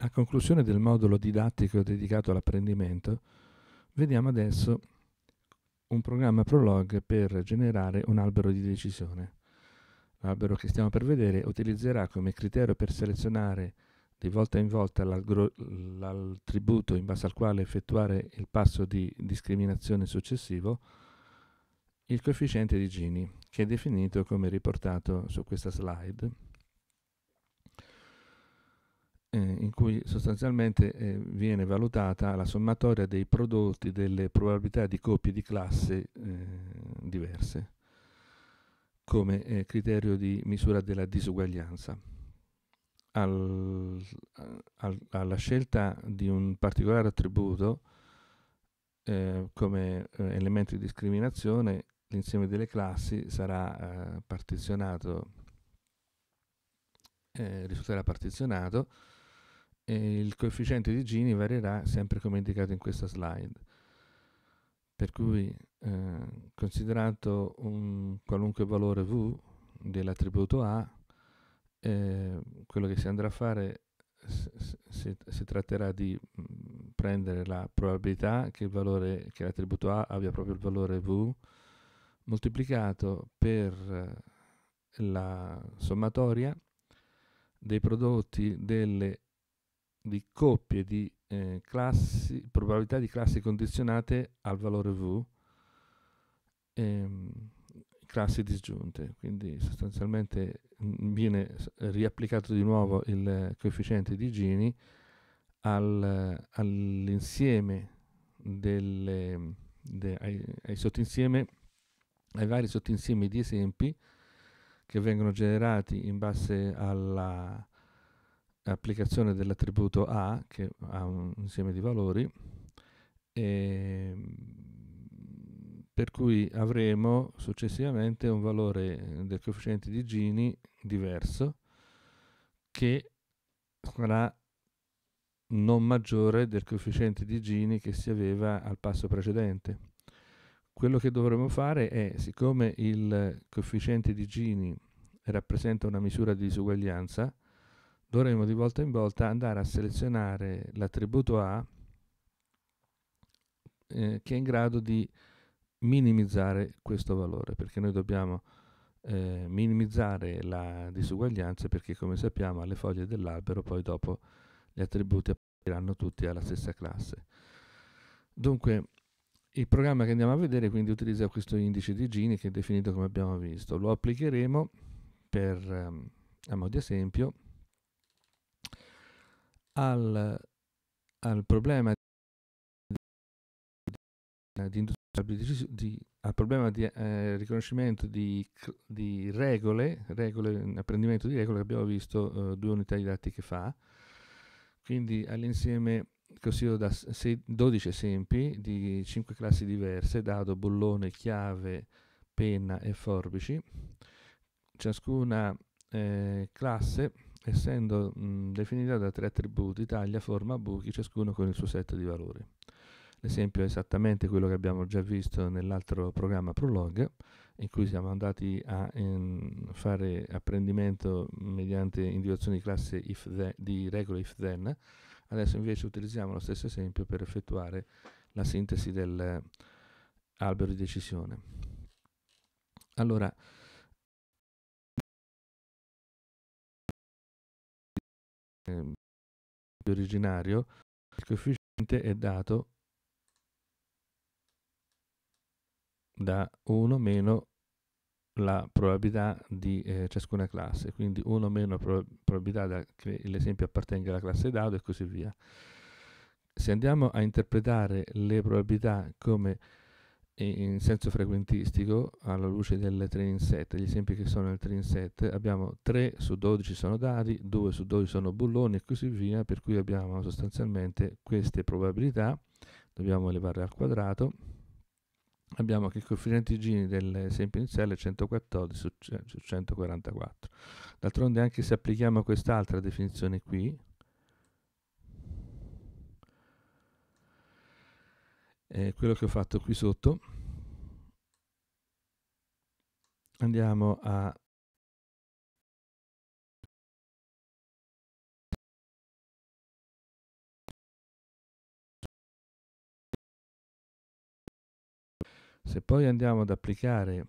A conclusione del modulo didattico dedicato all'apprendimento, vediamo adesso un programma Prolog per generare un albero di decisione. L'albero che stiamo per vedere utilizzerà come criterio per selezionare di volta in volta l'attributo in base al quale effettuare il passo di discriminazione successivo il coefficiente di Gini, che è definito come riportato su questa slide eh, in cui sostanzialmente eh, viene valutata la sommatoria dei prodotti delle probabilità di coppie di classe eh, diverse come eh, criterio di misura della disuguaglianza. Al, eh, al, alla scelta di un particolare attributo eh, come eh, elemento di discriminazione l'insieme delle classi sarà eh, partizionato risulterà partizionato e il coefficiente di Gini varierà sempre come indicato in questa slide. Per cui eh, considerato un qualunque valore V dell'attributo A, eh, quello che si andrà a fare si, si, tratterà di mm, prendere la probabilità che, valore, che l'attributo A abbia proprio il valore V moltiplicato per eh, la sommatoria dei prodotti delle di coppie di eh, classi, probabilità di classi condizionate al valore V, ehm, classi disgiunte. Quindi sostanzialmente mm, viene riapplicato di nuovo il coefficiente di Gini al, all'insieme delle, de, ai, ai sottinsieme ai vari sottinsiemi di esempi che vengono generati in base alla, applicazione dell'attributo A che ha un insieme di valori ehm, per cui avremo successivamente un valore eh, del coefficiente di Gini diverso che sarà non maggiore del coefficiente di Gini che si aveva al passo precedente. Quello che dovremo fare è, siccome il coefficiente di Gini rappresenta una misura di disuguaglianza, dovremo di volta in volta andare a selezionare l'attributo A eh, che è in grado di minimizzare questo valore, perché noi dobbiamo eh, minimizzare la disuguaglianza perché come sappiamo alle foglie dell'albero poi dopo gli attributi appartiranno tutti alla stessa classe. Dunque, il programma che andiamo a vedere quindi utilizza questo indice di Gini che è definito come abbiamo visto. Lo applicheremo per, ehm, a modo di esempio, al, al problema di, di, al problema di eh, riconoscimento di, di regole, regole, apprendimento di regole che abbiamo visto eh, due unità didattiche fa. Quindi all'insieme consiglio da 6, 12 esempi di 5 classi diverse, dado, bullone, chiave, penna e forbici. Ciascuna eh, classe essendo mh, definita da tre attributi, taglia, forma, buchi, ciascuno con il suo set di valori. L'esempio è esattamente quello che abbiamo già visto nell'altro programma Prolog, in cui siamo andati a in, ehm, fare apprendimento mediante individuazione di classe the, di regole if-then. Adesso invece utilizziamo lo stesso esempio per effettuare la sintesi dell'albero eh, di decisione. Allora, originario, il coefficiente è dato da 1 meno la probabilità di eh, ciascuna classe, quindi 1 meno la prob probabilità che l'esempio appartenga alla classe dado e così via. Se andiamo a interpretare le probabilità come in senso frequentistico, alla luce del 3 in 7, gli esempi che sono nel 3 in 7, abbiamo 3 su 12 sono dadi, 2 su 12 sono bulloni e così via, per cui abbiamo sostanzialmente queste probabilità, dobbiamo elevarle al quadrato, abbiamo che il coefficiente Gini dell'esempio iniziale è 114 su 144. D'altronde anche se applichiamo quest'altra definizione qui, eh, quello che ho fatto qui sotto. Andiamo a Se poi andiamo ad applicare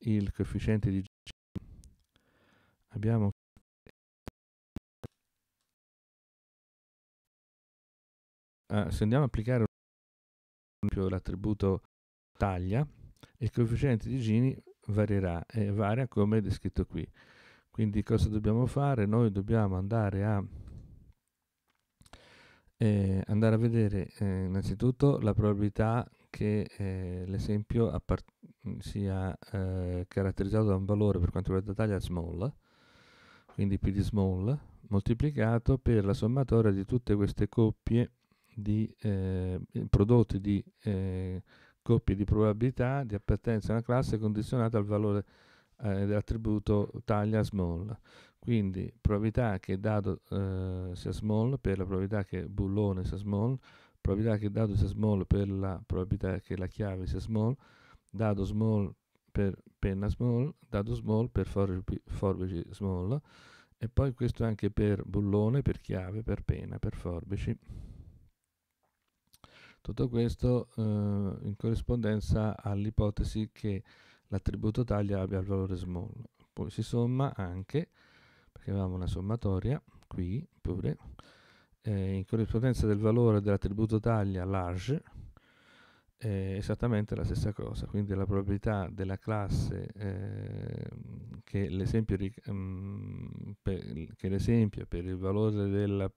il coefficiente di G, abbiamo ah, se andiamo ad applicare esempio l'attributo taglia, il coefficiente di Gini varierà e varia come descritto qui. Quindi cosa dobbiamo fare? Noi dobbiamo andare a, eh, andare a vedere eh, innanzitutto la probabilità che eh, l'esempio sia eh, caratterizzato da un valore per quanto riguarda taglia small, quindi P di small, moltiplicato per la sommatoria di tutte queste coppie di eh, prodotti di eh, coppie di probabilità di appartenenza a una classe condizionata al valore eh, dell'attributo taglia small. Quindi probabilità che il dado eh, sia small per la probabilità che il bullone sia small, probabilità che il dado sia small per la probabilità che la chiave sia small, dato small per penna small, dato small per forbici small e poi questo anche per bullone, per chiave, per penna, per forbici. Tutto questo eh, in corrispondenza all'ipotesi che l'attributo taglia abbia il valore small. Poi si somma anche, perché avevamo una sommatoria qui pure, eh, in corrispondenza del valore dell'attributo taglia large, è esattamente la stessa cosa, quindi la probabilità della classe eh, che, l'esempio, mm, che l'esempio per il valore della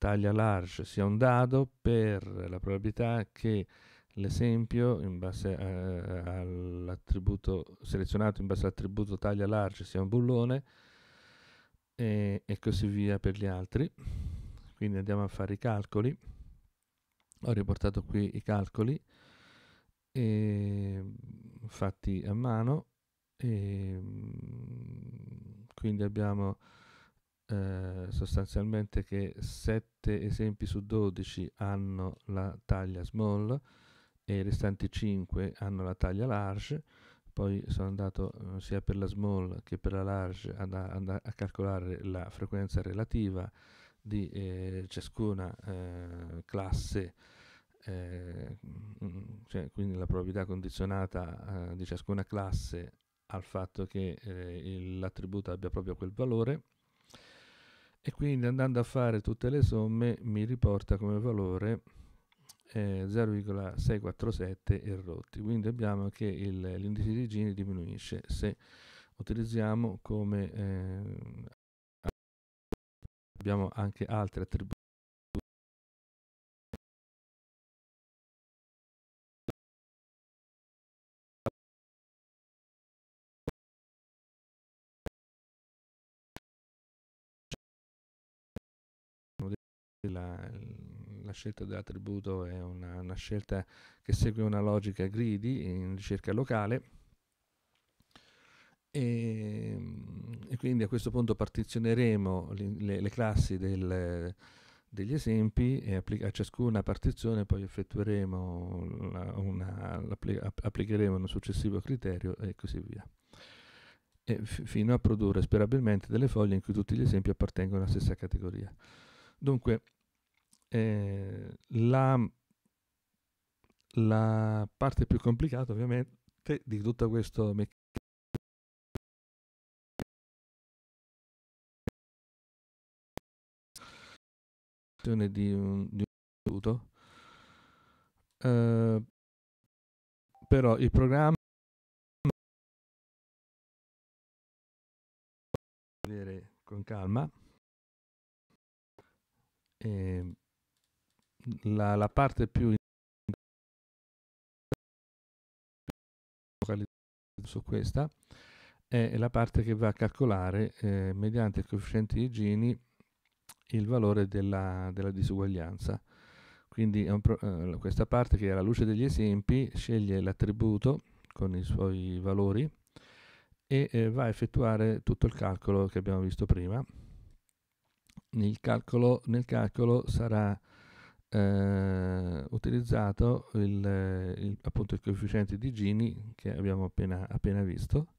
taglia large sia un dado per la probabilità che l'esempio in base eh, all'attributo selezionato in base all'attributo taglia large sia un bullone e, e così via per gli altri quindi andiamo a fare i calcoli ho riportato qui i calcoli e, fatti a mano e, quindi abbiamo eh, sostanzialmente che 7 esempi su 12 hanno la taglia small e i restanti 5 hanno la taglia large, poi sono andato eh, sia per la small che per la large ad, ad, a calcolare la frequenza relativa di eh, ciascuna eh, classe eh, mm, cioè, quindi la probabilità condizionata eh, di ciascuna classe al fatto che eh, l'attributo abbia proprio quel valore e quindi andando a fare tutte le somme mi riporta come valore eh, 0,647 e rotti quindi abbiamo che il, l'indice di Gini diminuisce se utilizziamo come eh, abbiamo anche altri attributi La, la, scelta dell'attributo è una, una, scelta che segue una logica greedy in ricerca locale e, ehm, e quindi a questo punto partizioneremo le, le classi del, degli esempi e appli- a ciascuna partizione poi effettueremo la, una, applicheremo un successivo criterio e così via e f- fino a produrre sperabilmente delle foglie in cui tutti gli esempi appartengono alla stessa categoria. Dunque, eh, la, la, parte più complicata ovviamente di tutto questo meccanismo di un, di un eh, però il programma vedere con calma eh, la, la, parte più su questa è la parte che va a calcolare eh, mediante il coefficiente di Gini il valore della, della disuguaglianza. Quindi pro, eh, questa parte che alla luce degli esempi sceglie l'attributo con i suoi valori e eh, va a effettuare tutto il calcolo che abbiamo visto prima nel calcolo, nel calcolo sarà eh, utilizzato il, il, appunto il coefficiente di Gini che abbiamo appena, appena visto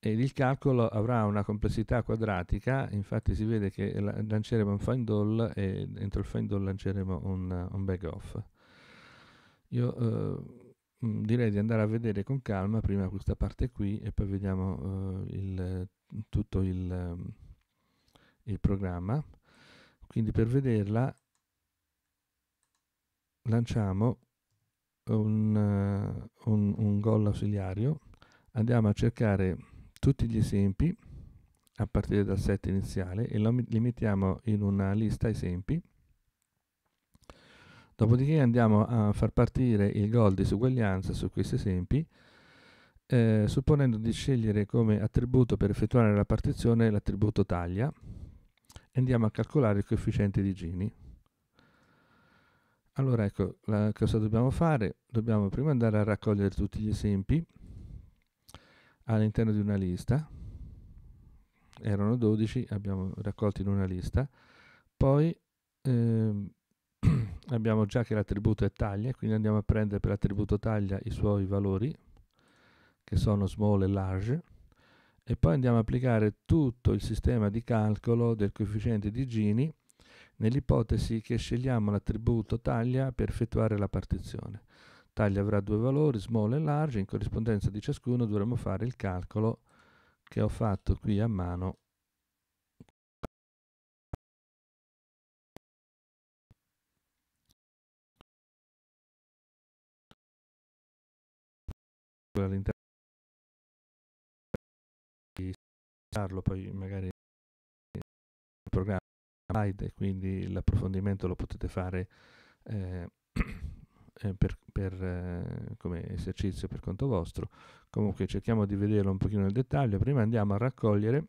ed il calcolo avrà una complessità quadratica, infatti si vede che lanceremo un find all e dentro il find all lanceremo un, un back off. Io eh, direi di andare a vedere con calma prima questa parte qui e poi vediamo eh, il tutto il, ehm, il programma quindi per vederla lanciamo un, eh, un, un gol ausiliario andiamo a cercare tutti gli esempi a partire dal set iniziale e lo, li mettiamo in una lista esempi dopodiché andiamo a far partire il gol disuguaglianza su questi esempi eh, supponendo di scegliere come attributo per effettuare la partizione l'attributo taglia, andiamo a calcolare il coefficiente di Gini. Allora ecco, la, cosa dobbiamo fare? Dobbiamo prima andare a raccogliere tutti gli esempi all'interno di una lista, erano 12, abbiamo raccolti in una lista, poi ehm, abbiamo già che l'attributo è taglia, quindi andiamo a prendere per l'attributo taglia i suoi valori, che sono small e large, e poi andiamo a applicare tutto il sistema di calcolo del coefficiente di Gini nell'ipotesi che scegliamo l'attributo taglia per effettuare la partizione. Taglia avrà due valori, small e large, in corrispondenza di ciascuno dovremo fare il calcolo che ho fatto qui a mano. all'interno usarlo poi magari nel programma slide, quindi l'approfondimento lo potete fare eh, eh, per, per eh, come esercizio per conto vostro. Comunque cerchiamo di vederlo un pochino nel dettaglio. Prima andiamo a raccogliere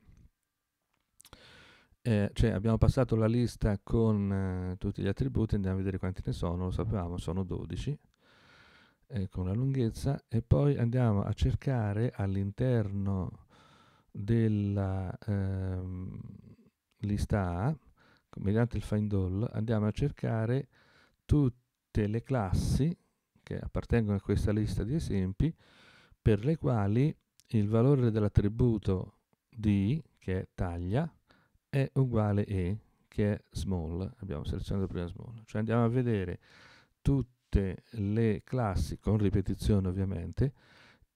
eh, cioè abbiamo passato la lista con eh, tutti gli attributi, andiamo a vedere quanti ne sono, lo sapevamo, sono 12 eh, con la lunghezza e poi andiamo a cercare all'interno della ehm, lista A, mediante il find all, andiamo a cercare tutte le classi che appartengono a questa lista di esempi per le quali il valore dell'attributo di, che è taglia, è uguale a e, che è small, abbiamo selezionato prima small, cioè andiamo a vedere tutte le classi, con ripetizione ovviamente,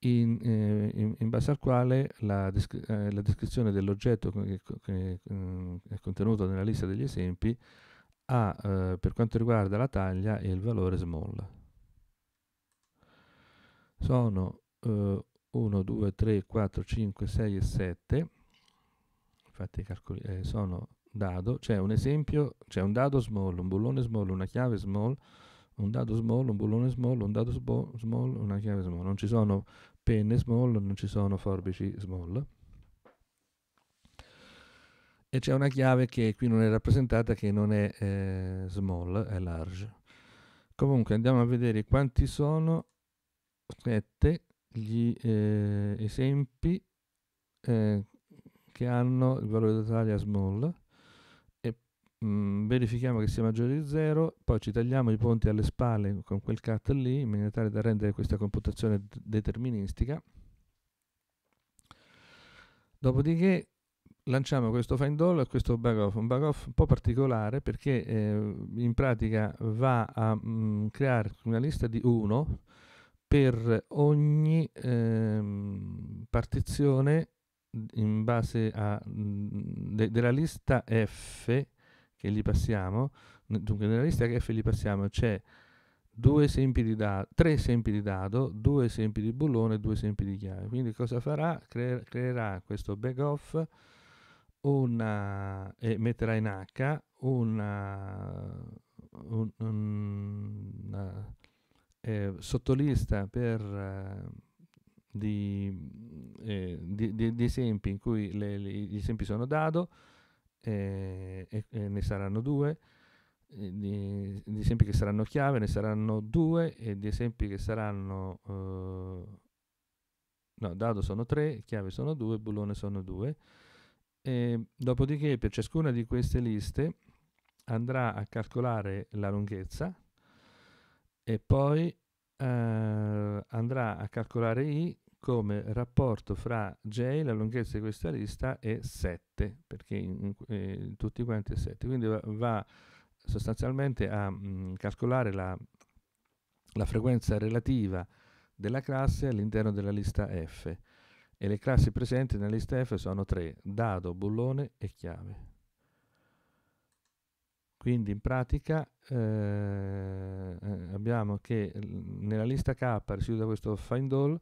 in, eh, in, in, base al quale la, descri eh, la descrizione dell'oggetto che, che mh, mm, è contenuto nella lista degli esempi ha eh, per quanto riguarda la taglia e il valore small. Sono 1, 2, 3, 4, 5, 6 e 7, infatti calcoli, eh, sono dado, c'è un esempio, c'è un dado small, un bullone small, una chiave small, un dado small, un bullone small, un dado small, una chiave small. Non ci sono penne small, non ci sono forbici small. E c'è una chiave che qui non è rappresentata, che non è eh, small, è large. Comunque andiamo a vedere quanti sono 7 gli eh, esempi eh, che hanno il valore di taglia small mh, mm, verifichiamo che sia maggiore di 0, poi ci tagliamo i ponti alle spalle con quel cut lì, in maniera tale da rendere questa computazione deterministica. Dopodiché lanciamo questo find all e questo bug off, un bug off un po' particolare perché eh, in pratica va a mh, mm, creare una lista di 1 per ogni ehm, partizione in base a, mm, de, della lista F che gli passiamo, dunque nella lista F gli passiamo c'è due esempi di dado, tre esempi di dado, due esempi di bullone e due esempi di chiave. Quindi cosa farà? Cre creerà questo back off una, e metterà in H una, un, una eh, sottolista per, eh, di, eh, di, di, di, esempi in cui le, le, gli esempi sono dado, e, eh, ne saranno due, eh, di, di, esempi che saranno chiave ne saranno due e di esempi che saranno... Eh, no, dado sono tre, chiave sono due, bullone sono due. E dopodiché per ciascuna di queste liste andrà a calcolare la lunghezza e poi eh, andrà a calcolare i come rapporto fra J, la lunghezza di questa lista, e 7, perché in, eh, tutti quanti è 7. Quindi va, va sostanzialmente a mh, mm, calcolare la, la, frequenza relativa della classe all'interno della lista F. E le classi presenti nella lista F sono 3, dado, bullone e chiave. Quindi in pratica eh, eh abbiamo che nella lista K ricevuta questo find all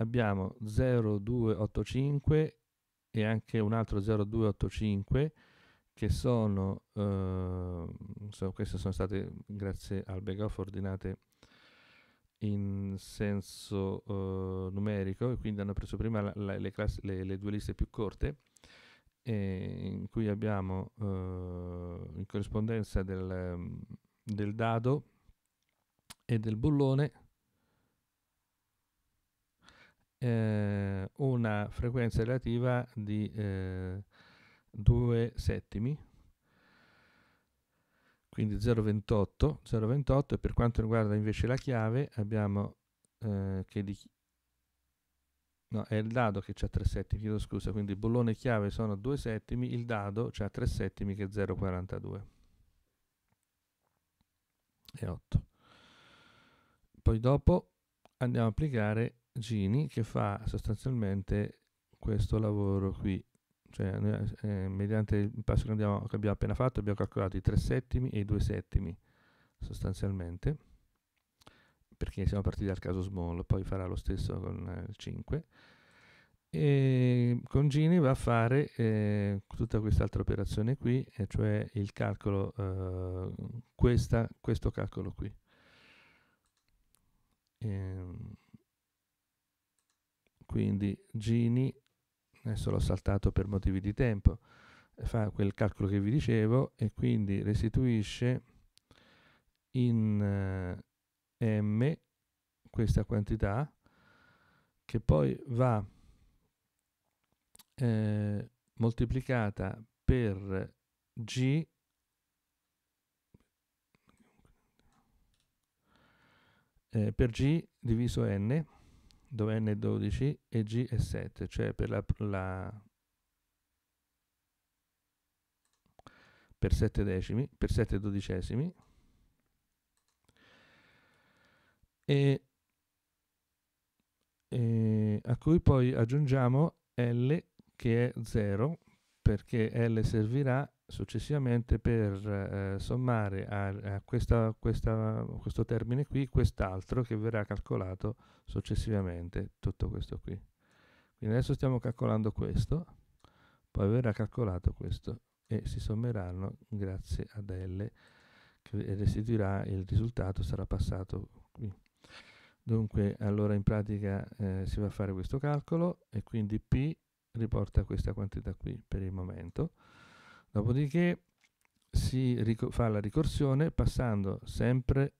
abbiamo 0285 e anche un altro 0285 che sono, eh, so, queste sono state grazie al backup ordinate in senso eh, numerico e quindi hanno preso prima la, la, le, classe, le, le, due liste più corte in cui abbiamo eh, in corrispondenza del, del dado e del bullone eh, una frequenza relativa di 2 eh, settimi, quindi 0,28, 0,28 e per quanto riguarda invece la chiave abbiamo eh, che di, no, è il dado che ha 3 settimi, chiedo scusa, quindi bullone chiave sono 2 settimi, il dado ha 3 settimi che è 0,42 e 8. Poi dopo andiamo a applicare Gini che fa sostanzialmente questo lavoro qui, cioè eh, mediante il passo che, andiamo, che abbiamo appena fatto abbiamo calcolato i 3 settimi e i 2 settimi sostanzialmente, perché siamo partiti dal caso small, poi farà lo stesso con eh, il 5, e con Gini va a fare eh, tutta quest'altra operazione qui, e cioè il calcolo, eh, questa, questo calcolo qui. Ehm quindi Gini, adesso l'ho saltato per motivi di tempo, fa quel calcolo che vi dicevo e quindi restituisce in eh, m questa quantità che poi va eh, moltiplicata per g eh, per g diviso n dove N è 12 e G è 7, cioè per, la, la, per 7 decimi, per 7 dodicesimi. E, e a cui poi aggiungiamo L che è 0 perché L servirà successivamente per eh, sommare a, a questa, questa, questo termine qui quest'altro che verrà calcolato successivamente, tutto questo qui. Quindi adesso stiamo calcolando questo, poi verrà calcolato questo e si sommeranno grazie ad L che restituirà il risultato, sarà passato qui. Dunque allora in pratica eh, si va a fare questo calcolo e quindi P riporta questa quantità qui per il momento Dopodiché si fa la ricorsione passando sempre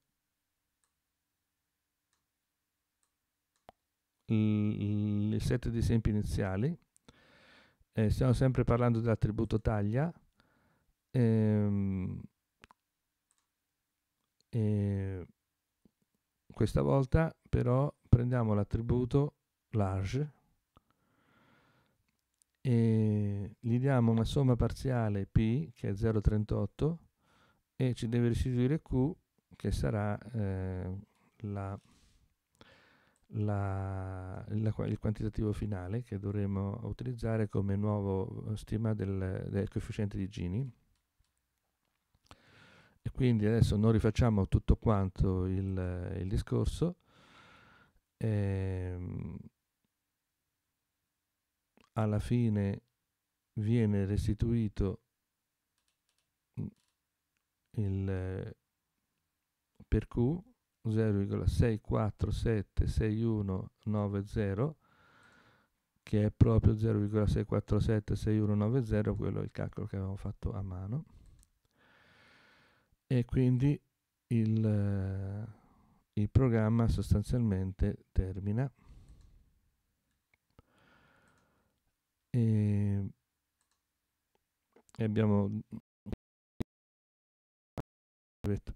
il set di esempi iniziali. Eh, stiamo sempre parlando dell'attributo taglia. Ehm, e questa volta però prendiamo l'attributo large e gli diamo una somma parziale P che è 0,38 e ci deve restituire Q che sarà eh, la, la, la, il quantitativo finale che dovremo utilizzare come nuovo eh, stima del, del coefficiente di Gini e quindi adesso non rifacciamo tutto quanto il, il discorso ehm, alla fine viene restituito mm, il, eh, per Q 0,6476190 che è proprio 0,6476190 quello è il calcolo che avevamo fatto a mano e quindi il, eh, il programma sostanzialmente termina e, ehm, e abbiamo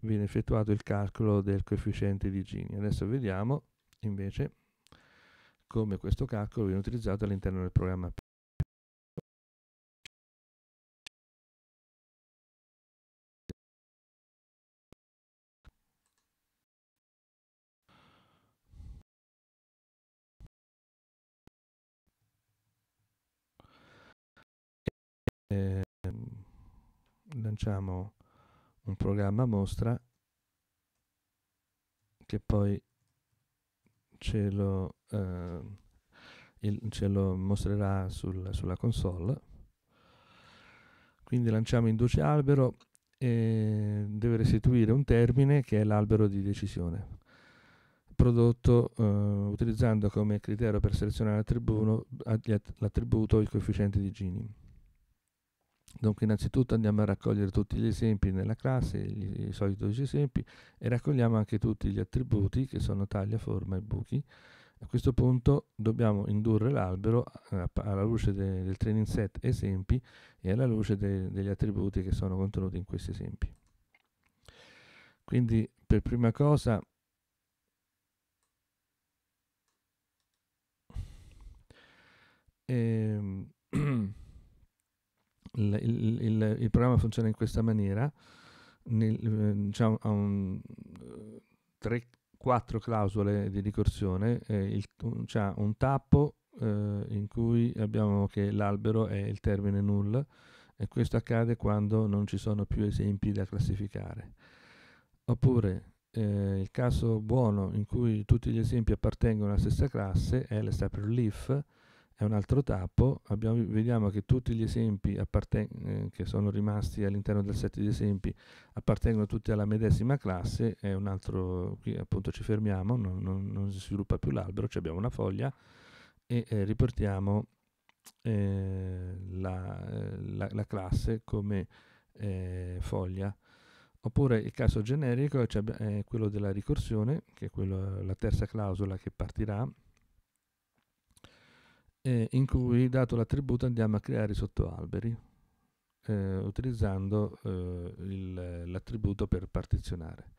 viene effettuato il calcolo del coefficiente di Gini. Adesso vediamo invece come questo calcolo viene utilizzato all'interno del programma P. lanciamo un programma mostra che poi ce lo, eh, il, ce lo mostrerà sul, sulla console. Quindi lanciamo induce albero e deve restituire un termine che è l'albero di decisione prodotto eh, utilizzando come criterio per selezionare eh, l'attributo il coefficiente di Gini. Dunque innanzitutto andiamo a raccogliere tutti gli esempi nella classe, i soliti 12 esempi, e raccogliamo anche tutti gli attributi che sono taglia, forma e buchi. A questo punto dobbiamo indurre l'albero eh, alla luce de del training set esempi e alla luce de degli attributi che sono contenuti in questi esempi. Quindi per prima cosa ehm, il, il, il, programma funziona in questa maniera, nel, ehm, diciamo, ha un, eh, tre, quattro clausole di ricorsione, eh, c'è un tappo eh, in cui abbiamo che l'albero è il termine null e questo accade quando non ci sono più esempi da classificare. Oppure eh, il caso buono in cui tutti gli esempi appartengono alla stessa classe è l'exception leaf, è un altro tappo, abbiamo, vediamo che tutti gli esempi eh, che sono rimasti all'interno del set di esempi appartengono tutti alla medesima classe, è un altro, qui appunto ci fermiamo, non, non, non si sviluppa più l'albero, cioè abbiamo una foglia e eh, riportiamo eh, la, eh, la, la, classe come eh, foglia. Oppure il caso generico cioè, è eh, quello della ricorsione, che è quello, la terza clausola che partirà eh, in cui dato l'attributo andiamo a creare i sottoalberi eh, utilizzando eh, l'attributo per partizionare.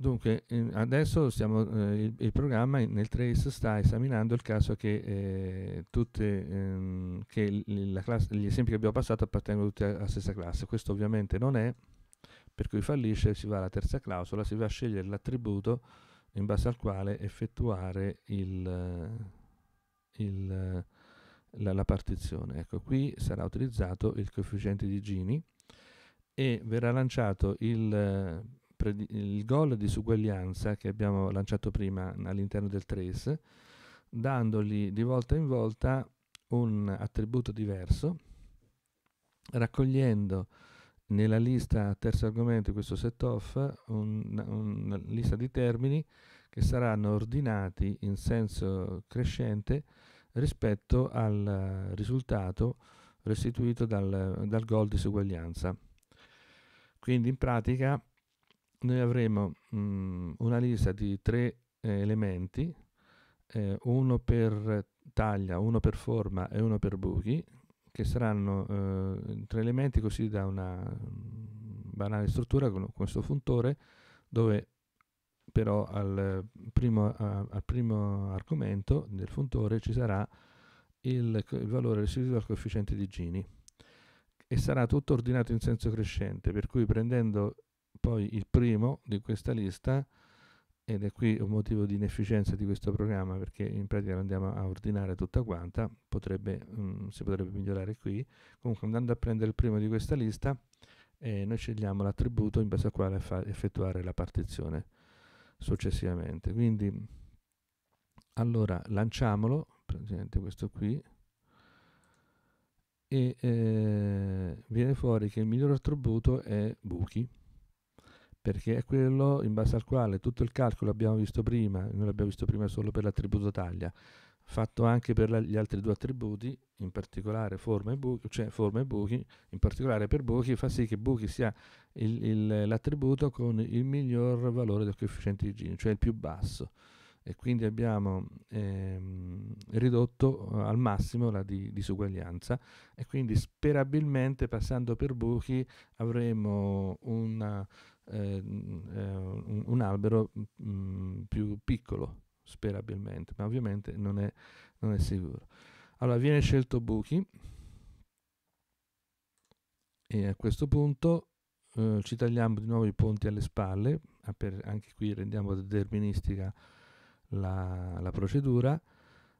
Dunque, adesso stiamo, eh, il, il, programma nel trace sta esaminando il caso che, eh, tutte, ehm, che classe, gli esempi che abbiamo passato appartengono tutti alla stessa classe. Questo ovviamente non è, per cui fallisce, si va alla terza clausola, si va a scegliere l'attributo in base al quale effettuare il, il, la, la, partizione. Ecco, qui sarà utilizzato il coefficiente di Gini e verrà lanciato il, il gol di suguaglianza che abbiamo lanciato prima all'interno del trace, dandogli di volta in volta un attributo diverso, raccogliendo nella lista terzo argomento, di questo set off, un, una lista di termini che saranno ordinati in senso crescente rispetto al eh, risultato restituito dal, dal gol di seguaglianza. Quindi in pratica noi avremo mh, mm, una lista di tre eh, elementi, eh, uno per taglia, uno per forma e uno per buchi, che saranno eh, tre elementi così da una mm, banale struttura con questo funtore dove però al eh, primo, a, al primo argomento del funtore ci sarà il, il valore restituito al coefficiente di Gini e sarà tutto ordinato in senso crescente, per cui prendendo poi il primo di questa lista, ed è qui un motivo di inefficienza di questo programma perché in pratica lo andiamo a ordinare tutta quanta, potrebbe, mh, mm, si potrebbe migliorare qui, comunque andando a prendere il primo di questa lista eh, noi scegliamo l'attributo in base al quale effettuare la partizione successivamente. Quindi, allora, lanciamolo, praticamente questo qui, e eh, viene fuori che il miglior attributo è buchi, perché è quello in base al quale tutto il calcolo abbiamo visto prima, noi l'abbiamo visto prima solo per l'attributo taglia, fatto anche per la, gli altri due attributi, in particolare forma e buchi, cioè forma e buchi, in particolare per buchi fa sì che buchi sia il, il, l'attributo con il miglior valore del coefficiente di Gini, cioè il più basso e quindi abbiamo ehm, ridotto eh, al massimo la di, disuguaglianza e quindi sperabilmente passando per buchi avremo una, eh, eh un, un, albero mh, mm, più piccolo sperabilmente, ma ovviamente non è, non è sicuro. Allora viene scelto Buchi e a questo punto eh, ci tagliamo di nuovo i ponti alle spalle, per, anche qui rendiamo deterministica la, la procedura,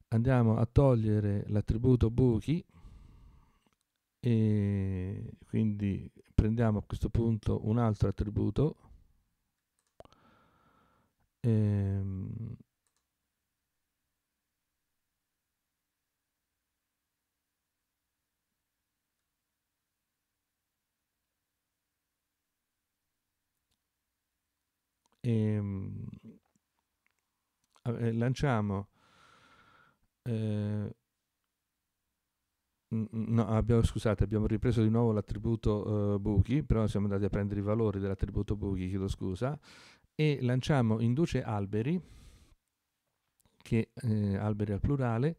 andiamo a togliere l'attributo buchi e quindi prendiamo a questo punto un altro attributo ehm, E, ehm, eh, lanciamo eh, No, abbiamo, scusate, abbiamo ripreso di nuovo l'attributo eh, buchi, però siamo andati a prendere i valori dell'attributo buchi, chiedo scusa, e lanciamo induce alberi, che eh, alberi al plurale,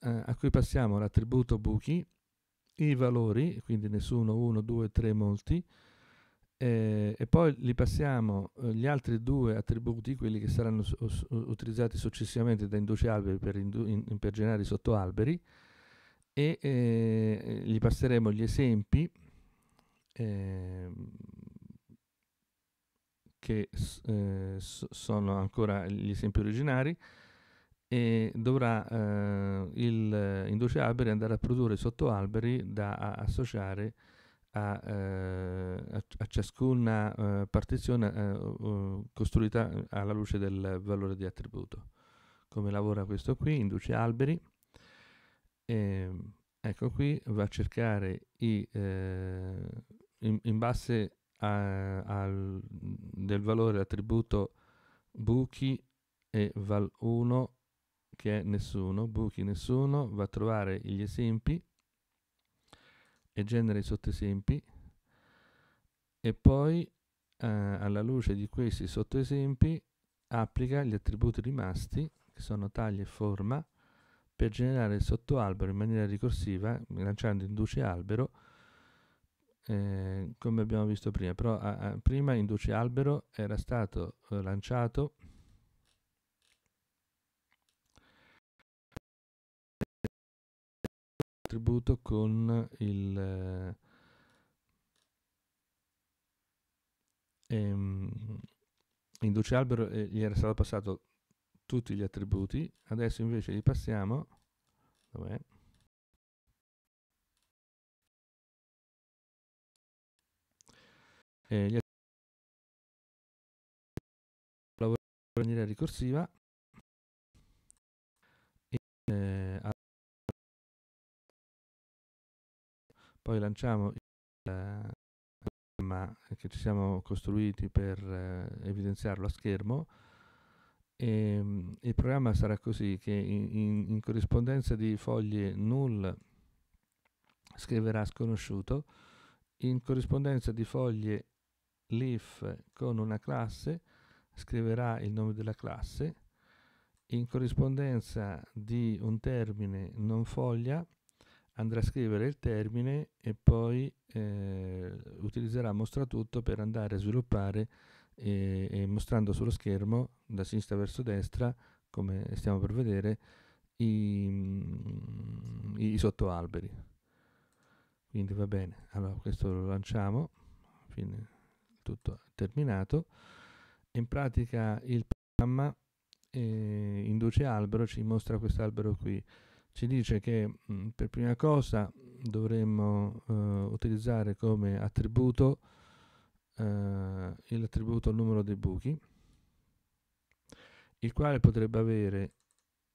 eh, a cui passiamo l'attributo buchi, i valori, quindi nessuno, 1, 2, 3, molti, eh, e poi li passiamo eh, gli altri due attributi, quelli che saranno os- utilizzati successivamente da induci alberi per, indu- in, per generare sottoalberi, e eh, gli passeremo gli esempi ehm, che eh, s- sono ancora gli esempi originari e dovrà eh, il induce alberi andare a produrre sottoalberi da associare a, eh, a, a ciascuna eh, partizione eh, costruita alla luce del valore di attributo. Come lavora questo qui? Induce alberi. E, ehm, ecco qui, va a cercare i, in, in, base a, al, del valore attributo buchi e val 1 che è nessuno, buchi nessuno, va a trovare gli esempi e genera i sottoesempi e poi eh, alla luce di questi sottoesempi applica gli attributi rimasti che sono taglia e forma per generare il sottoalbero in maniera ricorsiva lanciando induce albero eh, come abbiamo visto prima però a, a, prima induce albero era stato eh, lanciato tributo con il eh, ehm, induce albero eh, gli era stato passato tutti gli attributi adesso invece gli passiamo dov'è? Eh, gli lavoro in maniera ricorsiva e, eh, Poi lanciamo il programma eh, che ci siamo costruiti per eh, evidenziarlo a schermo. E, ehm, il programma sarà così che in, in, in corrispondenza di foglie null scriverà sconosciuto, in corrispondenza di foglie leaf con una classe scriverà il nome della classe, in corrispondenza di un termine non foglia andrà a scrivere il termine e poi eh, utilizzerà mostra tutto per andare a sviluppare e, e mostrando sullo schermo da sinistra verso destra come stiamo per vedere i, i sottoalberi quindi va bene allora questo lo lanciamo fine tutto terminato in pratica il programma eh, induce albero ci mostra questo albero qui ci dice che mh, mm, per prima cosa dovremmo eh, utilizzare come attributo eh, l'attributo numero dei buchi, il quale potrebbe avere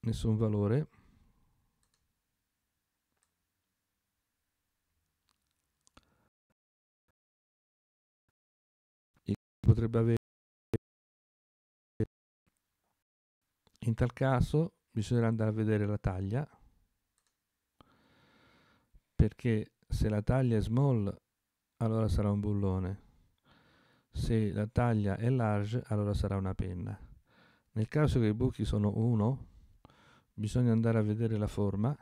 nessun valore, potrebbe avere in tal caso bisognerà andare a vedere la taglia perché se la taglia è small allora sarà un bullone, se la taglia è large allora sarà una penna. Nel caso che i buchi sono 1 bisogna andare a vedere la forma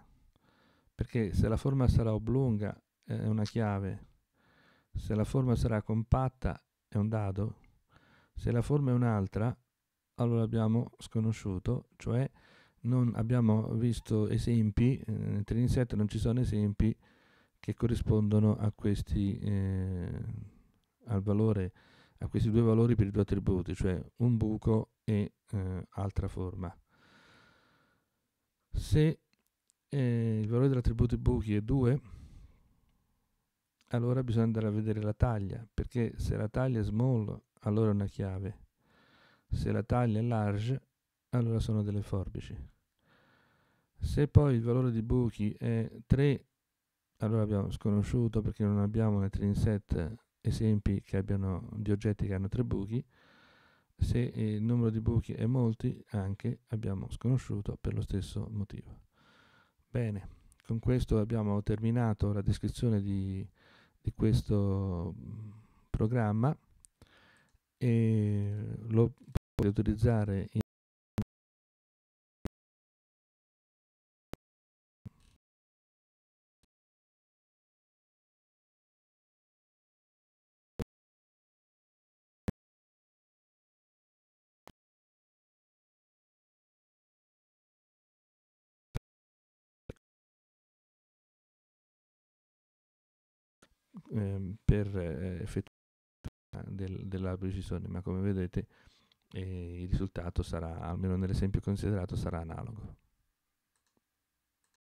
perché se la forma sarà oblunga eh, è una chiave, se la forma sarà compatta è un dado, se la forma è un'altra allora abbiamo sconosciuto, cioè non abbiamo visto esempi, eh, nel 3 in 7 non ci sono esempi che corrispondono a questi, eh, al valore, a questi due valori per i due attributi, cioè un buco e eh, altra forma. Se eh, il valore dell'attributo buchi è 2, allora bisogna andare a vedere la taglia, perché se la taglia è small, allora è una chiave. Se la taglia è large, allora sono delle forbici. Se poi il valore di buchi è 3 allora abbiamo sconosciuto perché non abbiamo nel training set esempi abbiano, di oggetti che hanno tre buchi. Se il numero di buchi è molti, anche abbiamo sconosciuto per lo stesso motivo. Bene, con questo abbiamo terminato la descrizione di, di questo programma e lo potete utilizzare in ehm, per eh, effettuare del, della precisione, ma come vedete eh, il risultato sarà, almeno nell'esempio considerato, sarà analogo.